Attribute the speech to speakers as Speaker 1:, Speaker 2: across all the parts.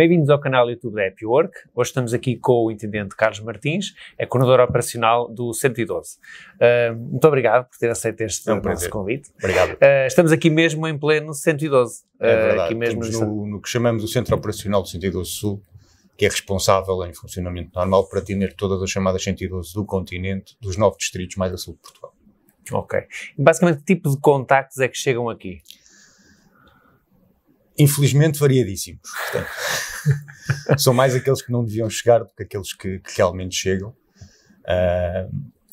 Speaker 1: Bem-vindos ao canal YouTube da Happy Work. Hoje estamos aqui com o Intendente Carlos Martins, é coordenador operacional do 112. Uh, ah, muito obrigado por ter aceito este é um nosso convite. Obrigado. Uh, estamos aqui mesmo em pleno 112. Uh, é ah, verdade. Aqui mesmo estamos
Speaker 2: no, no que chamamos o Centro Operacional do 112 Sul, que é responsável em funcionamento normal para atender todas as chamadas 112 do continente, dos nove distritos mais a sul de Portugal. Ok.
Speaker 1: Basicamente, que tipo de contactos é que chegam aqui?
Speaker 2: infelizmente variadíssimos. Portanto, são mais aqueles que não deviam chegar do que aqueles que, que realmente chegam. Uh,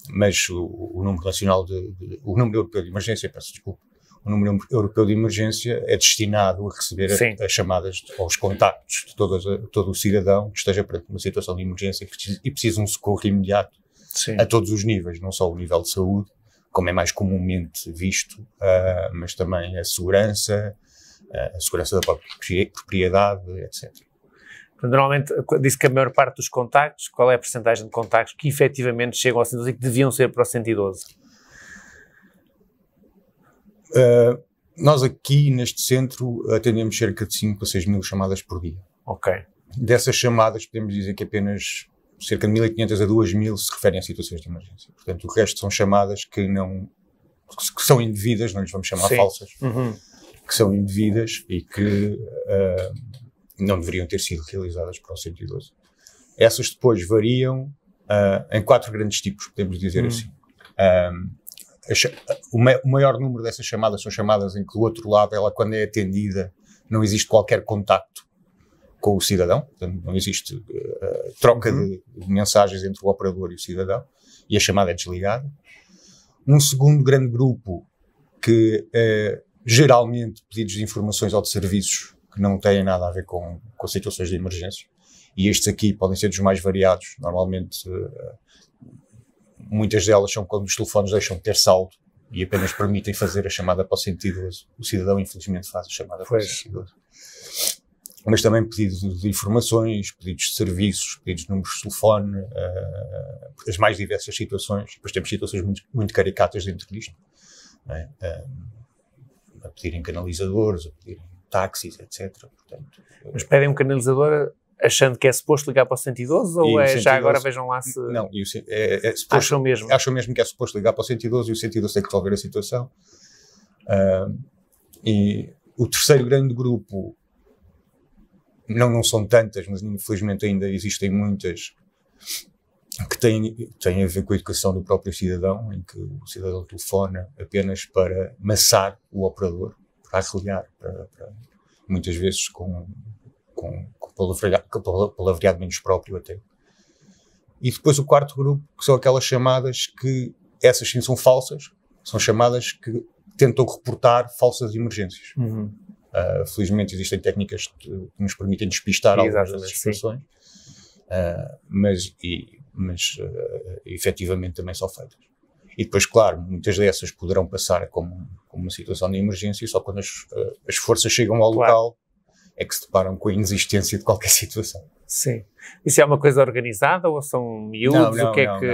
Speaker 2: mas o, o, número nacional de, de, o número europeu de emergência, peço desculpa, o número europeu de emergência é destinado a receber as chamadas aos contactos de todo, todo o cidadão que esteja perante uma situação de emergência e precisa, e precisa um socorro imediato Sim. a todos os níveis, não só o nível de saúde, como é mais comumente visto, uh, mas também a segurança, a segurança da própria propriedade, etc.
Speaker 1: Normalmente, disse que a maior parte dos contactos, qual é a porcentagem de contactos que efetivamente chegam ao 112 e que deviam ser para o 112?
Speaker 2: Uh, ah, nós aqui neste centro atendemos cerca de 5 a 6 mil chamadas por dia. Ok. Dessas chamadas, podemos dizer que apenas cerca de 1.500 a 2.000 se referem a situações de emergência. Portanto, o resto são chamadas que não que são indevidas, não lhes vamos chamar Sim. falsas. Uhum que são indevidas e que uh, não deveriam ter sido realizadas para o 112. Essas depois variam uh, em quatro grandes tipos, podemos dizer hum. assim. Um, ah, o, ma o maior número dessas chamadas são chamadas em que do outro lado, ela quando é atendida, não existe qualquer contacto com o cidadão, portanto, não existe uh, troca uhum. de, mensagens entre o operador e o cidadão, e a chamada é desligada. Um segundo grande grupo que uh, geralmente pedidos de informações ou de serviços que não têm nada a ver com, com situações de emergência. E estes aqui podem ser dos mais variados. Normalmente, eh, muitas delas são quando os telefones deixam de ter saldo e apenas permitem fazer a chamada para o sentido O cidadão, infelizmente, faz a chamada pois. para o 112. Mas também pedidos de informações, pedidos de serviços, pedidos de números de telefone, uh, as mais diversas situações. Depois temos situações muito, muito caricatas dentro disto. Né? Uh, a pedirem canalizadores, a pedirem táxis, etc. Portanto, eh, Mas
Speaker 1: pedem um canalizador achando que é suposto ligar para o 112 ou é 112, já agora vejam
Speaker 2: lá se. Não, e o, é, é suposto, acham mesmo. Acham mesmo que é suposto ligar para o 112 e o 112 tem que resolver a situação. Uh, e o terceiro grande grupo, não, não são tantas, mas infelizmente ainda existem muitas, que tem, tem a ver com a educação do próprio cidadão, em que o cidadão telefona apenas para massar o operador, para arreliar, para, para, muitas vezes com, com, com palavreado, palavreado menos próprio até. E depois o quarto grupo, que são aquelas chamadas que, essas sim são falsas, são chamadas que tentam reportar falsas emergências. Uhum. Uh, felizmente existem técnicas que nos permitem despistar Exatamente, algumas dessas situações. Uh, mas, e, mas uh, efetivamente também são feitas. E depois, claro, muitas dessas poderão passar como, como uma situação de emergência, e só quando as, eh, as forças chegam ao claro. local é que se deparam com a inexistência de qualquer situação. Sim.
Speaker 1: Isso é uma coisa organizada ou são miúdos? Não, não, é o que não, é que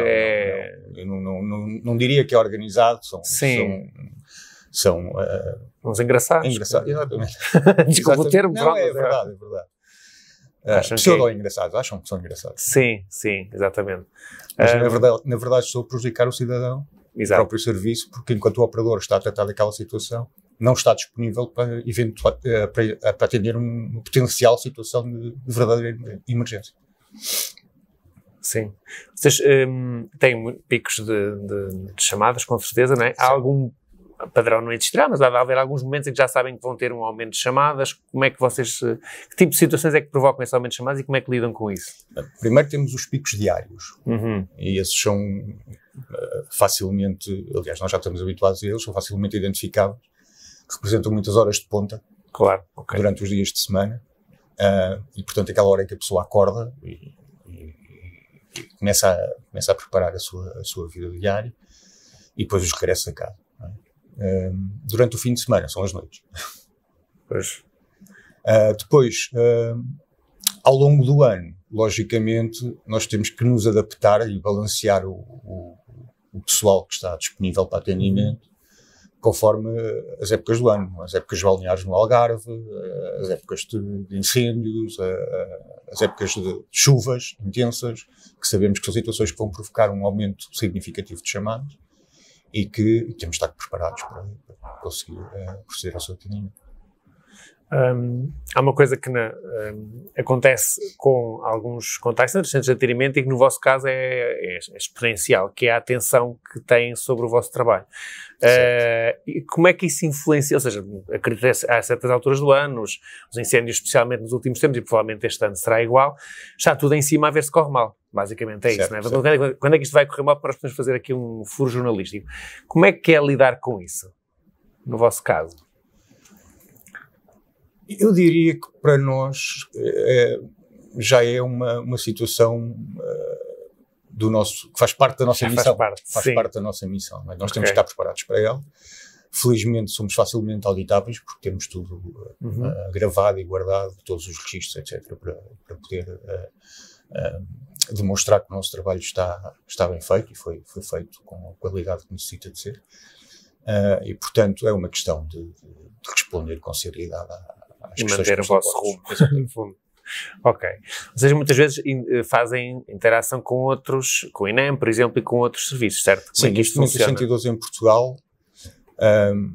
Speaker 2: é. Não, não, não, diria que é organizado, são. Sim. São. são uh, Uns engraçados. Engraçados, exatamente. Desculpa o termo, não, é verdade, é verdade.
Speaker 1: É, acham é pseudo-engraçados,
Speaker 2: acham que são engraçados. Sim, sim, exatamente.
Speaker 1: Mas na, verdade,
Speaker 2: na verdade estou a prejudicar o cidadão, exato. o próprio serviço, porque enquanto o operador está a tratar daquela situação, não está disponível para, eventual, eh, para, eh, para atender uma potencial situação de, de verdadeira emergência. Sim. Vocês um, ehm,
Speaker 1: têm picos de, de, de, chamadas, com certeza, não é? Sim. Há algum padrão não existirá, mas há de haver alguns momentos em que já sabem que vão ter um aumento de chamadas. Como é que vocês, eh, que tipo de situações é que provocam esse aumento de chamadas e como é que lidam com isso?
Speaker 2: Primeiro temos os picos diários uhum. e esses são eh, facilmente, aliás, nós já estamos habituados a eles, são facilmente identificáveis, representam muitas horas de ponta claro, okay. durante os dias de semana uh, e, portanto, aquela hora em que a pessoa acorda e, começa, a, começa a preparar a sua, a sua vida diária e depois os regressos a casa um, durante o fim de semana, são as noites. Pois. Uh, depois, uh, ao longo do ano, logicamente, nós temos que nos adaptar e balancear o, o, o pessoal que está disponível para atendimento conforme as épocas do ano, as épocas balneares no Algarve, as épocas de incêndios, as épocas de chuvas intensas, que sabemos que são situações que vão provocar um aumento significativo de chamadas e que temos de estar preparados para, para conseguir uh, proceder ao seu atendimento.
Speaker 1: Um, há uma coisa que na, um, acontece com alguns contactos centers, centros de atendimento, e que no vosso caso é, é, é, exponencial, que é a atenção que têm sobre o vosso trabalho. Uh, e como é que isso influencia? Ou seja, acredito que há certas alturas do ano, os, os, incêndios, especialmente nos últimos tempos, e provavelmente este ano será igual, está tudo em cima a ver se corre mal. Basicamente é certo, isso, não é? Quando, é que, quando é que isto vai correr mal para podermos fazer aqui um furo jornalístico? Como é que é lidar com isso, no vosso
Speaker 2: caso? Eu diria que para nós é, já é uma, uma situação eh, do nosso, que faz parte da nossa já missão. Faz parte, faz parte da nossa missão. Mas é? Nós okay. temos que estar preparados para ela. Felizmente somos facilmente auditáveis porque temos tudo uhum. uh, gravado e guardado, todos os registros, etc., para, para poder demonstrar que o nosso trabalho está, está bem feito e foi, foi feito com a qualidade que necessita de ser. e, portanto, é uma questão de, de, de responder com seriedade à, e manter o vosso rumo,
Speaker 1: Ok. Vocês muitas vezes in, eh, fazem interação com outros, com o INEM, por exemplo, e com
Speaker 2: outros serviços, certo? Como é Sim, é que isto funciona? 112 em Portugal um,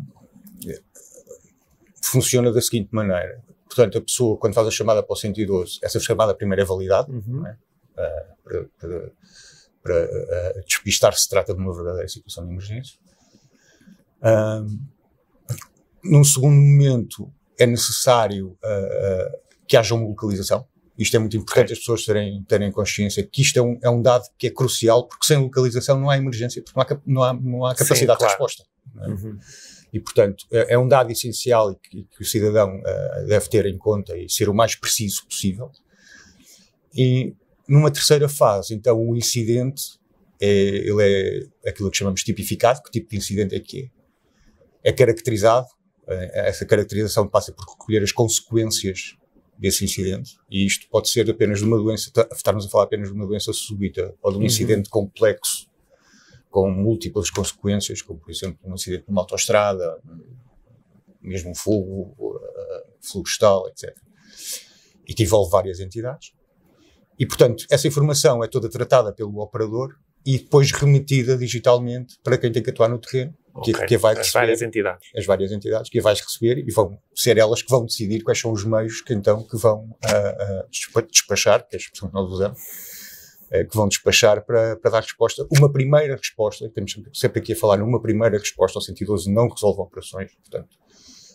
Speaker 2: funciona da seguinte maneira. Portanto, a pessoa, quando faz a chamada para o 112, essa chamada primeiro uhum. é validada, uhum. é? Uh, para, para, para uh, despistar se trata de uma verdadeira situação de emergência. Um, num segundo momento, é necessário uh, uh, que haja uma localização. Isto é muito importante as pessoas terem, terem consciência que isto é um, é um dado que é crucial, porque sem localização não há emergência, porque não há, não há, não há capacidade Sim, claro. de resposta. É? Uhum. E, portanto, é, é, um dado essencial e que, que o cidadão uh, deve ter em conta e ser o mais preciso possível. E numa terceira fase, então, o incidente é, ele é aquilo que chamamos tipificado, que tipo de incidente é que é? É caracterizado eh, essa caracterização passa por recolher as consequências desse incidente, e isto pode ser apenas de uma doença, estarmos a falar apenas de uma doença súbita, ou de um uhum. incidente complexo, com múltiplas consequências, como por exemplo um acidente numa autoestrada, mesmo um fogo uh, eh, florestal, etc. E que envolve várias entidades. E, portanto, essa informação é toda tratada pelo operador e depois remetida digitalmente para quem tem que atuar no terreno, que, okay. que vai receber, as várias entidades. As várias entidades que vais receber e vão ser elas que vão decidir quais são os meios que então que vão uh, uh, despachar, que é a expressão que nós usamos, eh, que vão despachar para, para, dar resposta. Uma primeira resposta, temos sempre aqui a falar numa primeira resposta ao 112, não resolve operações, portanto,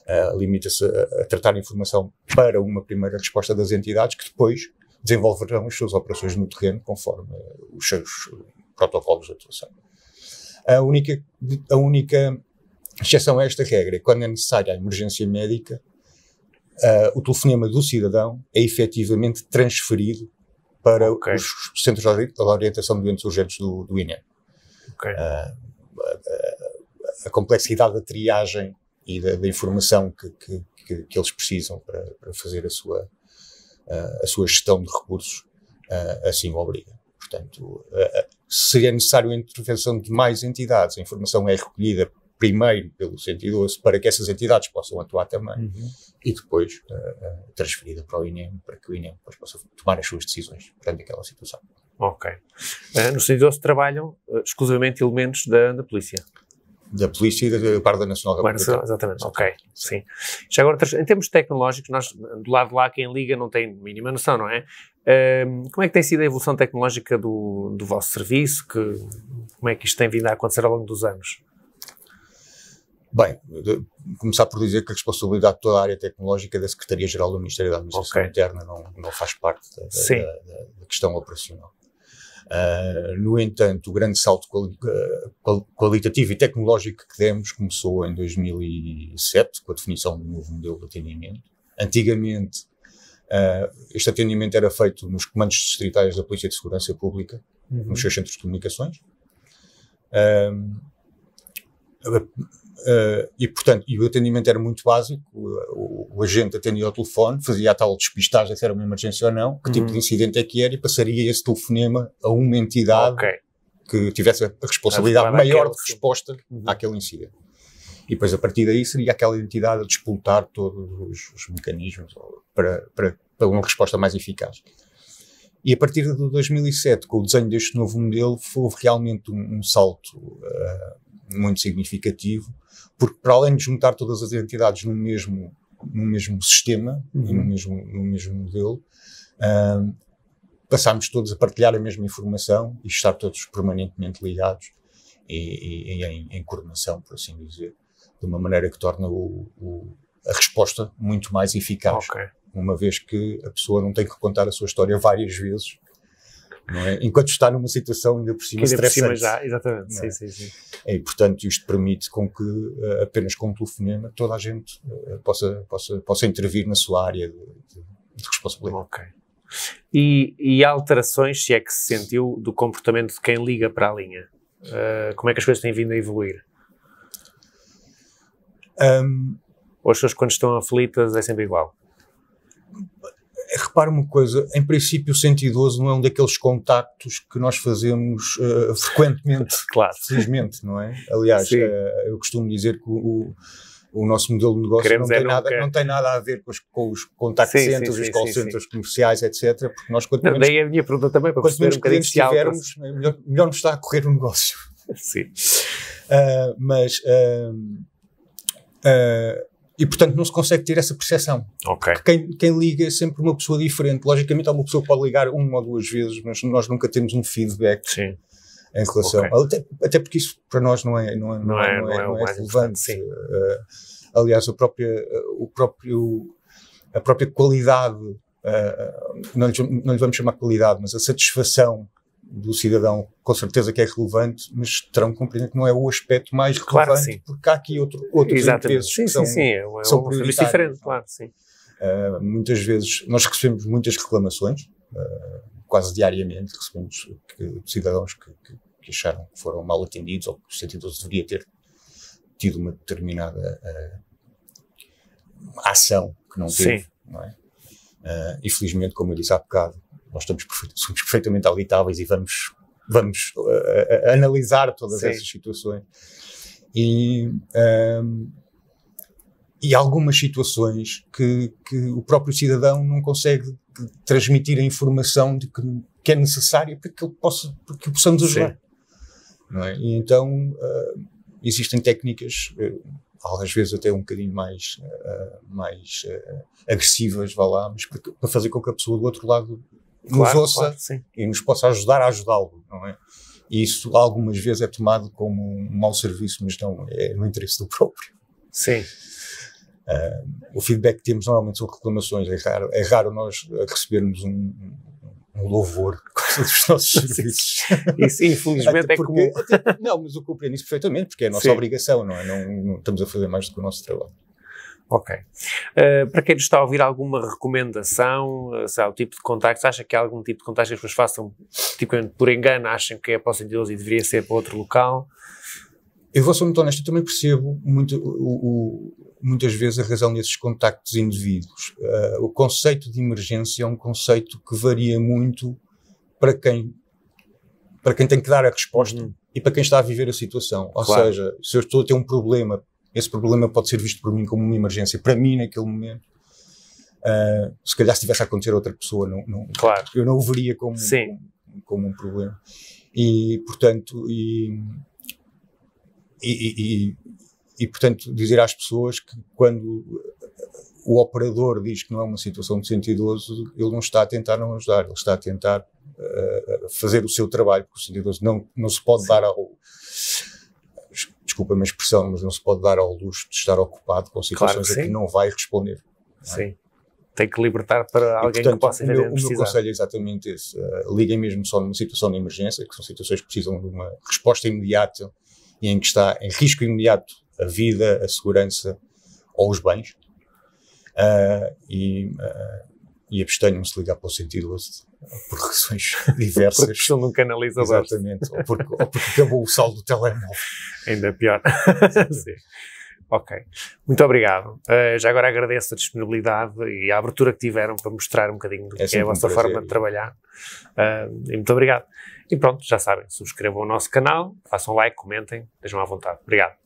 Speaker 2: uh, limita-se a, a, tratar informação para uma primeira resposta das entidades que depois desenvolverão as suas operações no terreno conforme os seus protocolos de atuação. A única, a única exceção a esta regra é quando é necessária a emergência médica, uh, o telefonema do cidadão é efetivamente transferido para okay. os centros de orientação de doentes urgentes do, do INE. Okay. Uh, a, a, complexidade da triagem e da, da informação que, que, que, que, eles precisam para, para fazer a sua, uh, a sua gestão de recursos uh, assim o obriga. Portanto, se é necessário a intervenção de mais entidades, a informação é recolhida primeiro pelo 112 para que essas entidades possam atuar também uhum. e depois uh, transferida para o INEM para que o INEM depois possa tomar as suas decisões perante aquela situação. Ok.
Speaker 1: Uh, no 112 trabalham uh, exclusivamente elementos da, da polícia?
Speaker 2: da Polícia e da Guarda Nacional Republicana. Exatamente, ok,
Speaker 1: sim. Já agora, em termos tecnológicos, nós, do lado de lá, quem liga não tem mínima noção, não é? como é que tem sido a evolução tecnológica do, do vosso serviço? Que, como é que isto tem vindo a acontecer ao longo dos anos?
Speaker 2: Bem, de, começar por dizer que a responsabilidade de toda a área tecnológica é da Secretaria-Geral do Ministério da Administração okay. Interna, não, não faz parte da, da, da, da questão operacional. Uh, no entanto, o grande salto quali qual qualitativo e tecnológico que demos começou em 2007, com a definição do novo modelo de atendimento. Antigamente, uh, este atendimento era feito nos comandos distritais da Polícia de Segurança Pública, uhum. nos seus centros de comunicações. Uh, Uh, e, portanto, e o atendimento era muito básico, o, o, agente atendia ao telefone, fazia a tal despistagem se era uma emergência ou não, que tipo uhum. tipo de incidente é que era, e passaria esse telefonema a uma entidade okay. que tivesse a responsabilidade maior de resposta uhum. àquele incidente. E depois, a partir daí, seria aquela entidade a disputar todos os, os mecanismos para, para, para uma resposta mais eficaz. E a partir de 2007, com o desenho deste novo modelo, houve realmente um, um salto uh, muito significativo, porque para além de juntar todas as entidades no mesmo, no mesmo sistema uhum. e no mesmo, no mesmo modelo, uh, passámos todos a partilhar a mesma informação e estar todos permanentemente ligados e, e, e em, em, coordenação, por assim dizer, de uma maneira que torna o, o, a resposta muito mais eficaz. Okay. Uma vez que a pessoa não tem que contar a sua história várias vezes é? Enquanto está numa situação ainda por cima que ainda por cima já, exatamente. é? sim, sim. E, portanto, isto permite com que, eh, apenas com o telefonema, toda a gente eh, possa, possa, possa intervir na sua área de, de responsabilidade. Ok.
Speaker 1: E, e alterações, se é que se sentiu, do comportamento de quem liga para a linha? Uh, como é que as coisas têm vindo a evoluir? Um, Ou as pessoas, quando estão aflitas, é sempre igual?
Speaker 2: Repare uma coisa, em princípio o 112 não é um daqueles contactos que nós fazemos uh, frequentemente, claro. felizmente, não é? Aliás, uh, eu costumo dizer que o, o nosso modelo de negócio não tem, é nada, não tem nada a ver com os, com os contact sim, centers, sim, os call sim, centers comerciais, etc. Porque nós, quanto menos, daí é a minha pergunta também, para quanto menos um clientes tivermos, melhor, melhor nos está a correr o um negócio. Sim. Uh, mas... Uh, e, portanto, não se consegue ter essa percepção. Okay. Quem, quem, liga é sempre uma pessoa diferente. Logicamente, alguma pessoa pode ligar uma ou duas vezes, mas nós nunca temos um feedback Sim. em relação. Okay. Até, até, porque isso para nós não é, não é, não, é, é, é, é relevante. Uh, aliás, a própria, o próprio, a própria qualidade, uh, não, lhes, não vamos chamar qualidade, mas a satisfação do cidadão, com certeza que é relevante, mas terão que compreender que não é o aspecto mais claro relevante, porque há aqui outro, outros Exatamente. interesses sim, que são, sim, sim. É um, é são um diferente, claro, sim. Uh, muitas vezes, nós recebemos muitas reclamações, uh, quase diariamente recebemos que, cidadãos que, que, que, acharam que foram mal atendidos ou que o 112 deveria ter tido uma determinada uh, ação que não teve, não é? Uh, infelizmente, como eu disse há bocado, nós estamos, somos perfeitamente auditáveis e vamos, vamos uh, analisar todas Sim. essas situações. E, um, ehm, e algumas situações que, que o próprio cidadão não consegue transmitir a informação de que, que é necessária para que ele possa, para que o possamos ajudar. É? E então uh, existem técnicas, uh, às vezes até um bocadinho mais, uh, mais agressivas, vá lá, mas para, para, fazer com que a pessoa do outro lado claro, nos ouça claro, e nos possa ajudar a ajudá-lo, não é? E isso algumas vezes é tomado como um mau serviço, mas não, é no interesse do próprio. Sim. Uh, o feedback que temos normalmente são reclamações, é raro, é raro nós recebermos um, um louvor por causa dos nossos serviços. Isso, infelizmente, é porque, comum. Até, não, mas eu compreendo isso perfeitamente, porque é a nossa Sim. obrigação, não é? Não, não estamos a fazer mais do que o nosso trabalho. Ok.
Speaker 1: Uh, para quem nos está a ouvir, alguma recomendação, uh, eh, sabe, o tipo de contactos? Acha que há algum tipo de contacto que as pessoas façam, tipo, por engano, acham que é para o 112 e deveria ser para
Speaker 2: outro local? Eu vou ser muito honesto, eu também percebo muito, o, o, muitas vezes a razão desses contactos indivíduos. Uh, eh, o conceito de emergência é um conceito que varia muito para quem, para quem tem que dar a resposta uhum. e para quem está a viver a situação. Ou claro. seja, se eu estou a ter um problema esse problema pode ser visto por mim como uma emergência, para mim naquele momento. Uh, se calhar se tivesse a acontecer a outra pessoa, não, não claro. eu não o veria como, como, como, um problema. E, portanto, e, e, e, e, portanto, dizer às pessoas que quando o operador diz que não é uma situação de sentidoso, ele não está a tentar não ajudar, ele está a tentar uh, fazer o seu trabalho, porque o sentido não, não se pode Sim. dar ao desculpa a minha expressão, mas não se pode dar ao luxo de estar ocupado com situações claro que a que não vai responder. Não é? Sim. Tem que libertar para e, alguém portanto, que possa o meu, o meu conselho é exatamente esse. Uh, liguem mesmo só numa situação de emergência, que são situações que precisam de uma resposta imediata e em que está em risco imediato a vida, a segurança ou os bens. Uh, e uh, e abstenham-me se ligar para o 112 por razões diversas. Porque
Speaker 1: estão num Exatamente, ou porque, ou porque, acabou o saldo do telemóvel. Ainda pior. Sim. Ok, muito obrigado. Uh, já agora agradeço a disponibilidade e a abertura que tiveram para mostrar um bocadinho do é que é a vossa forma de trabalhar. Uh, e muito obrigado. E pronto, já sabem, subscrevam o nosso canal, façam like, comentem, deixem à vontade. Obrigado.